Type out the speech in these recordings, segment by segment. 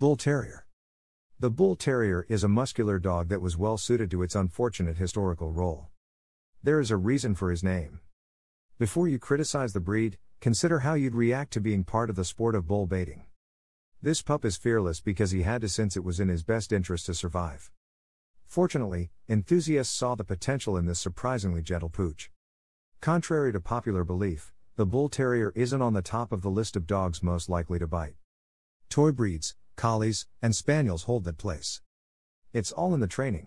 Bull Terrier. The Bull Terrier is a muscular dog that was well suited to its unfortunate historical role. There is a reason for his name. Before you criticize the breed, consider how you'd react to being part of the sport of bull baiting. This pup is fearless because he had to since it was in his best interest to survive. Fortunately, enthusiasts saw the potential in this surprisingly gentle pooch. Contrary to popular belief, the Bull Terrier isn't on the top of the list of dogs most likely to bite. Toy breeds collies, and spaniels hold that place. It's all in the training.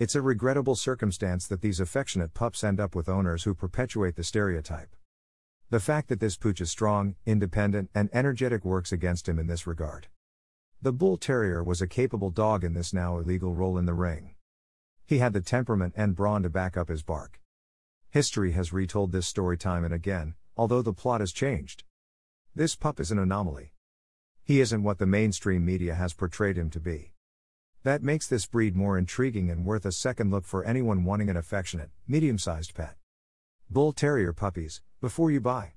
It's a regrettable circumstance that these affectionate pups end up with owners who perpetuate the stereotype. The fact that this pooch is strong, independent, and energetic works against him in this regard. The bull terrier was a capable dog in this now illegal role in the ring. He had the temperament and brawn to back up his bark. History has retold this story time and again, although the plot has changed. This pup is an anomaly. He isn't what the mainstream media has portrayed him to be. That makes this breed more intriguing and worth a second look for anyone wanting an affectionate, medium sized pet. Bull Terrier puppies, before you buy.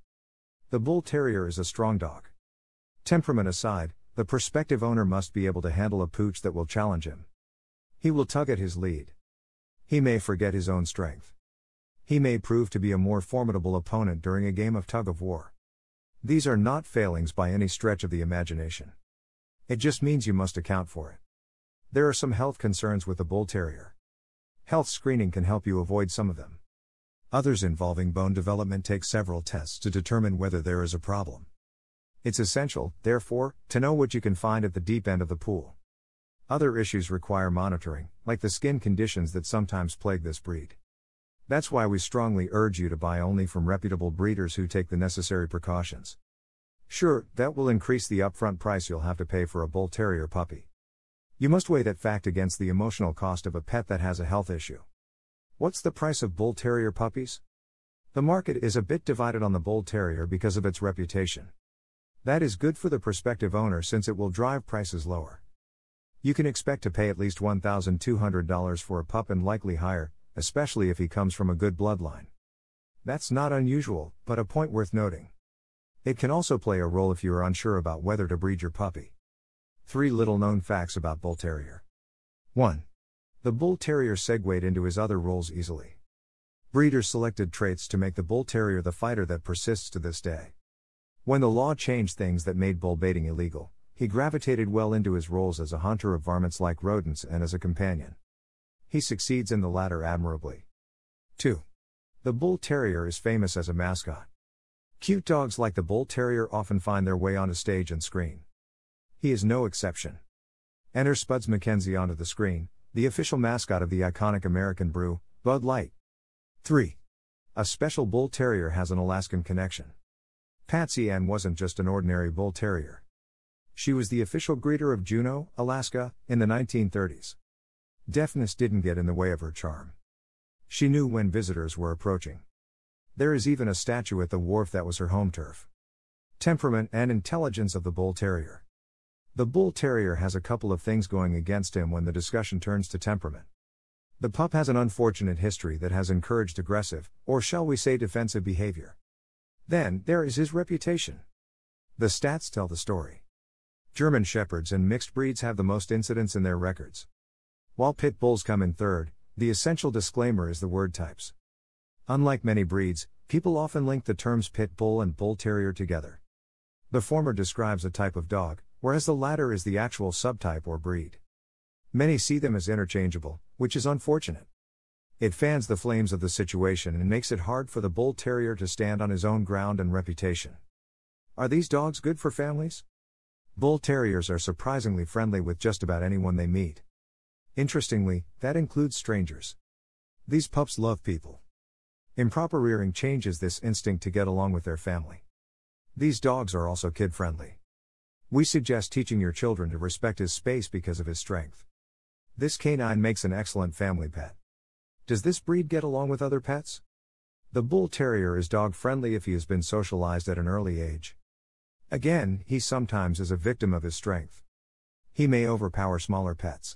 The Bull Terrier is a strong dog. Temperament aside, the prospective owner must be able to handle a pooch that will challenge him. He will tug at his lead. He may forget his own strength. He may prove to be a more formidable opponent during a game of tug of war. These are not failings by any stretch of the imagination. It just means you must account for it. There are some health concerns with the bull terrier. Health screening can help you avoid some of them. Others involving bone development take several tests to determine whether there is a problem. It's essential, therefore, to know what you can find at the deep end of the pool. Other issues require monitoring, like the skin conditions that sometimes plague this breed. That's why we strongly urge you to buy only from reputable breeders who take the necessary precautions. Sure, that will increase the upfront price you'll have to pay for a bull terrier puppy. You must weigh that fact against the emotional cost of a pet that has a health issue. What's the price of bull terrier puppies? The market is a bit divided on the bull terrier because of its reputation. That is good for the prospective owner since it will drive prices lower. You can expect to pay at least $1,200 for a pup and likely higher, especially if he comes from a good bloodline. That's not unusual, but a point worth noting. It can also play a role if you are unsure about whether to breed your puppy. 3 little known facts about Bull Terrier 1. The Bull Terrier segued into his other roles easily. Breeders selected traits to make the Bull Terrier the fighter that persists to this day. When the law changed things that made bull baiting illegal, he gravitated well into his roles as a hunter of varmints like rodents and as a companion. He succeeds in the latter admirably. 2. The Bull Terrier is famous as a mascot. Cute dogs like the Bull Terrier often find their way onto stage and screen. He is no exception. Enter Spuds McKenzie onto the screen, the official mascot of the iconic American brew, Bud Light. 3. A special Bull Terrier has an Alaskan connection. Patsy Ann wasn't just an ordinary Bull Terrier. She was the official greeter of Juneau, Alaska, in the 1930s. Deafness didn't get in the way of her charm. She knew when visitors were approaching. There is even a statue at the wharf that was her home turf. Temperament and intelligence of the bull terrier. The bull terrier has a couple of things going against him when the discussion turns to temperament. The pup has an unfortunate history that has encouraged aggressive, or shall we say defensive behavior. Then, there is his reputation. The stats tell the story. German Shepherds and mixed breeds have the most incidents in their records. While pit bulls come in third, the essential disclaimer is the word types. Unlike many breeds, people often link the terms pit bull and bull terrier together. The former describes a type of dog, whereas the latter is the actual subtype or breed. Many see them as interchangeable, which is unfortunate. It fans the flames of the situation and makes it hard for the bull terrier to stand on his own ground and reputation. Are these dogs good for families? Bull terriers are surprisingly friendly with just about anyone they meet. Interestingly, that includes strangers. These pups love people. Improper rearing changes this instinct to get along with their family. These dogs are also kid friendly. We suggest teaching your children to respect his space because of his strength. This canine makes an excellent family pet. Does this breed get along with other pets? The bull terrier is dog friendly if he has been socialized at an early age. Again, he sometimes is a victim of his strength. He may overpower smaller pets.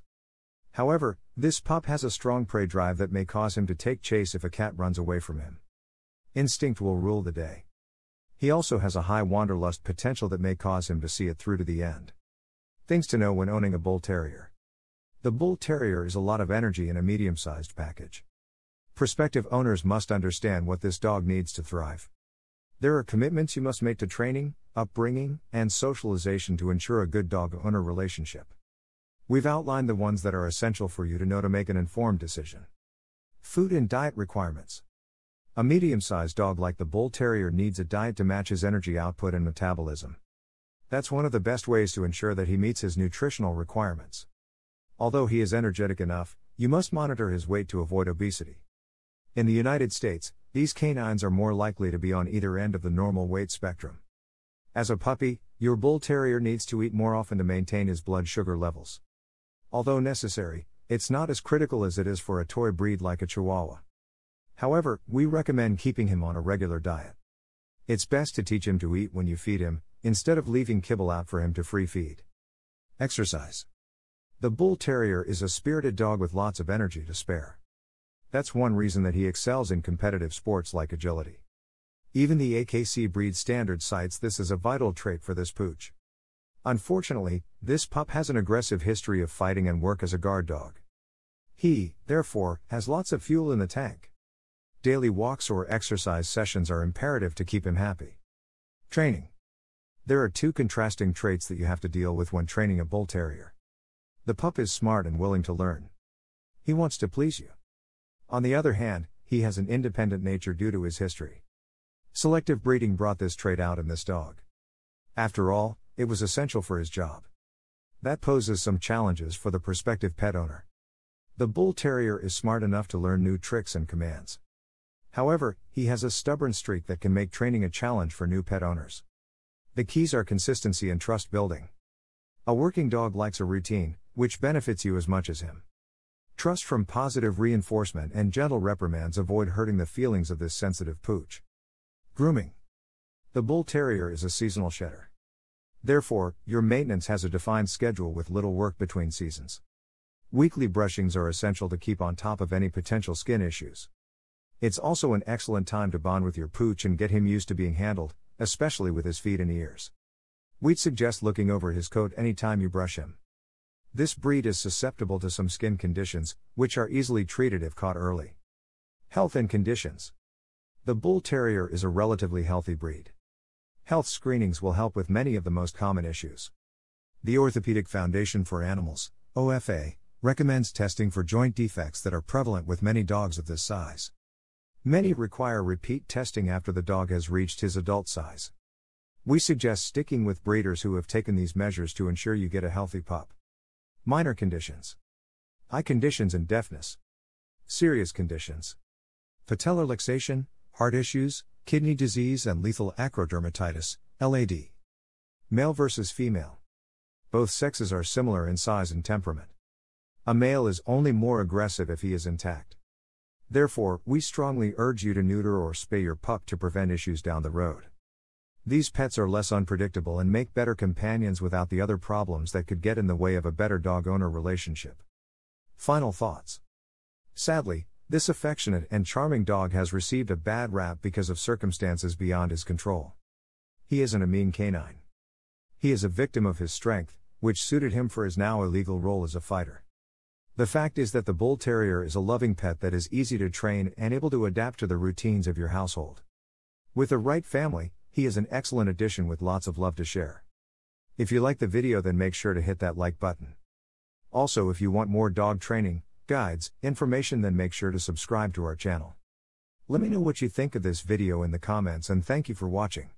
However, this pup has a strong prey drive that may cause him to take chase if a cat runs away from him. Instinct will rule the day. He also has a high wanderlust potential that may cause him to see it through to the end. Things to know when owning a bull terrier. The bull terrier is a lot of energy in a medium sized package. Prospective owners must understand what this dog needs to thrive. There are commitments you must make to training, upbringing, and socialization to ensure a good dog owner relationship. We've outlined the ones that are essential for you to know to make an informed decision. Food and diet requirements. A medium sized dog like the Bull Terrier needs a diet to match his energy output and metabolism. That's one of the best ways to ensure that he meets his nutritional requirements. Although he is energetic enough, you must monitor his weight to avoid obesity. In the United States, these canines are more likely to be on either end of the normal weight spectrum. As a puppy, your Bull Terrier needs to eat more often to maintain his blood sugar levels. Although necessary, it's not as critical as it is for a toy breed like a Chihuahua. However, we recommend keeping him on a regular diet. It's best to teach him to eat when you feed him, instead of leaving kibble out for him to free feed. Exercise. The Bull Terrier is a spirited dog with lots of energy to spare. That's one reason that he excels in competitive sports like agility. Even the AKC breed standard cites this as a vital trait for this pooch. Unfortunately, this pup has an aggressive history of fighting and work as a guard dog. He, therefore, has lots of fuel in the tank. Daily walks or exercise sessions are imperative to keep him happy. Training. There are two contrasting traits that you have to deal with when training a bull terrier. The pup is smart and willing to learn. He wants to please you. On the other hand, he has an independent nature due to his history. Selective breeding brought this trait out in this dog. After all, it was essential for his job. That poses some challenges for the prospective pet owner. The bull terrier is smart enough to learn new tricks and commands. However, he has a stubborn streak that can make training a challenge for new pet owners. The keys are consistency and trust building. A working dog likes a routine, which benefits you as much as him. Trust from positive reinforcement and gentle reprimands avoid hurting the feelings of this sensitive pooch. Grooming. The bull terrier is a seasonal shedder. Therefore, your maintenance has a defined schedule with little work between seasons. Weekly brushings are essential to keep on top of any potential skin issues. It's also an excellent time to bond with your pooch and get him used to being handled, especially with his feet and ears. We'd suggest looking over his coat anytime you brush him. This breed is susceptible to some skin conditions, which are easily treated if caught early. Health and conditions. The Bull Terrier is a relatively healthy breed. Health screenings will help with many of the most common issues. The Orthopedic Foundation for Animals, OFA, recommends testing for joint defects that are prevalent with many dogs of this size. Many require repeat testing after the dog has reached his adult size. We suggest sticking with breeders who have taken these measures to ensure you get a healthy pup. Minor conditions eye conditions and deafness, serious conditions, patellar luxation, heart issues, kidney disease and lethal acrodermatitis, LAD. Male versus female. Both sexes are similar in size and temperament. A male is only more aggressive if he is intact. Therefore, we strongly urge you to neuter or spay your pup to prevent issues down the road. These pets are less unpredictable and make better companions without the other problems that could get in the way of a better dog owner relationship. Final thoughts. Sadly, this affectionate and charming dog has received a bad rap because of circumstances beyond his control. He isn't a mean canine. He is a victim of his strength, which suited him for his now illegal role as a fighter. The fact is that the Bull Terrier is a loving pet that is easy to train and able to adapt to the routines of your household. With the right family, he is an excellent addition with lots of love to share. If you like the video then make sure to hit that like button. Also if you want more dog training, guides, information then make sure to subscribe to our channel. Let me know what you think of this video in the comments and thank you for watching.